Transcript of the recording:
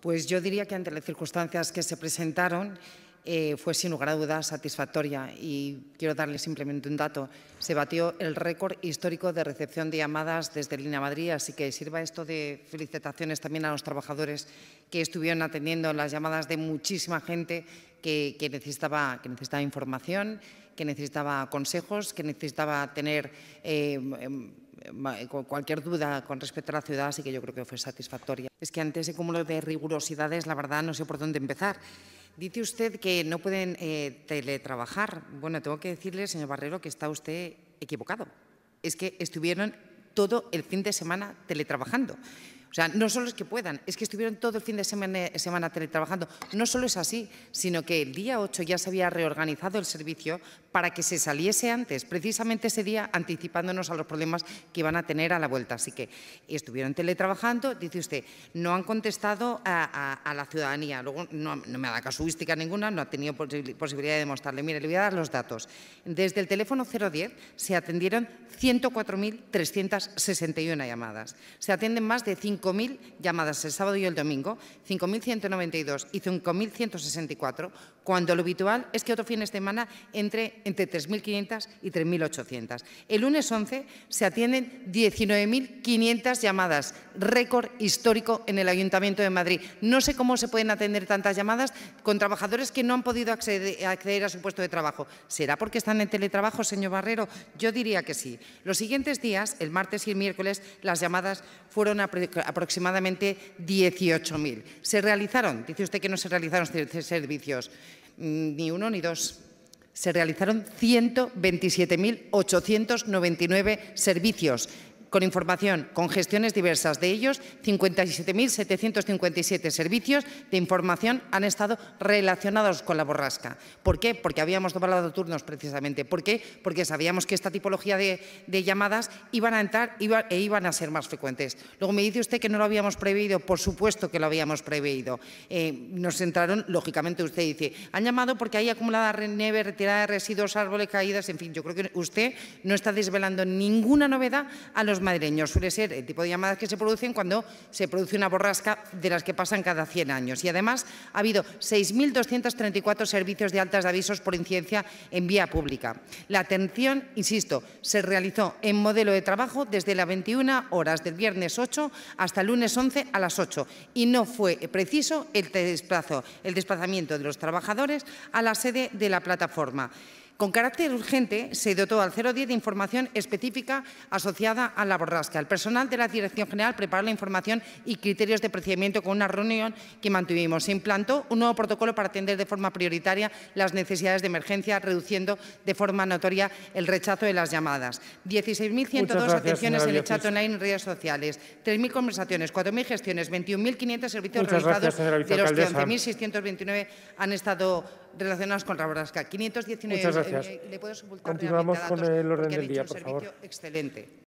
Pues yo diría que ante las circunstancias que se presentaron eh, fue sin lugar a dudas satisfactoria y quiero darle simplemente un dato. Se batió el récord histórico de recepción de llamadas desde Línea Madrid, así que sirva esto de felicitaciones también a los trabajadores que estuvieron atendiendo las llamadas de muchísima gente que, necesitaba, que necesitaba información, que necesitaba consejos, que necesitaba tener eh, em, em, cualquier duda con respecto a la ciudad, así que yo creo que fue satisfactoria. Es que ante ese cúmulo de rigurosidades, la verdad, no sé por dónde empezar. Dice usted que no pueden eh, teletrabajar. Bueno, tengo que decirle, señor Barrero, que está usted equivocado. Es que estuvieron todo el fin de semana teletrabajando. O sea, no solo es que puedan, es que estuvieron todo el fin de semana, semana, teletrabajando. No solo es así, sino que el día 8 ya se había reorganizado el servicio para que se saliese antes, precisamente ese día anticipándonos a los problemas que iban a tener a la vuelta. Así que estuvieron teletrabajando, dice usted, no han contestado a, la ciudadanía, luego no, me da casuística ninguna, no ha tenido posibilidad de demostrarle. Mire, le voy a dar los datos. Desde el teléfono 010 se atendieron 104.361 llamadas. Se atienden más de 5.000 llamadas el sábado y el domingo, 5.192 y 5.164, cuando lo habitual es que otro fin de semana entre entre 3.500 y 3.800. El lunes 11 se atienden 19.500 llamadas, récord histórico en el Ayuntamiento de Madrid. No sé cómo se pueden atender tantas llamadas con trabajadores que no han podido acceder a su puesto de trabajo. ¿Será porque están en teletrabajo, señor Barrero? Yo diría que sí. Los siguientes días, el martes y el miércoles, las llamadas fueron aproximadamente 18.000. Se realizaron, dice usted que no se realizaron servicios, mm, ni uno ni dos, se realizaron 127.899 servicios con información, con gestiones diversas. De ellos, 57.757 servicios de información han estado relacionados con la borrasca. ¿Por qué? Porque habíamos doblado turnos precisamente. ¿Por qué? Porque sabíamos que esta tipología de, llamadas iban a entrar e iban a ser más frecuentes. Luego me dice usted que no lo habíamos previsto. Por supuesto que lo habíamos previsto. Eh, nos entraron, lógicamente usted dice, han llamado porque hay acumulada nieve, retirada de residuos, árboles caídas, en fin, yo creo que usted no está desvelando ninguna novedad a los Madreños suele ser el tipo de llamadas que se producen cuando se produce una borrasca de las que pasan cada 100 años. Y además ha habido 6.234 servicios de altas de avisos por incidencia en vía pública. La atención, insisto, se realizó en modelo de trabajo desde las 21 horas del viernes 8 hasta el lunes 11 a las 8 y no fue preciso el, el desplazamiento de los trabajadores a la sede de la plataforma. Con carácter urgente, se dotó al 010 de información específica asociada a la borrasca. El personal de la Dirección General preparó la información y criterios de procedimiento con una reunión que mantuvimos. Se implantó un nuevo protocolo para atender de forma prioritaria las necesidades de emergencia, reduciendo de forma notoria el rechazo de las llamadas. 16.102 atenciones en el chat online en redes sociales, 3.000 conversaciones, 4.000 gestiones, 21.500 servicios realizados, de los que 11.629 han estado relacionados con Rabrasca. 519. Muchas gracias. Eh, le puedo Continuamos con el orden del día, por favor. Excelente.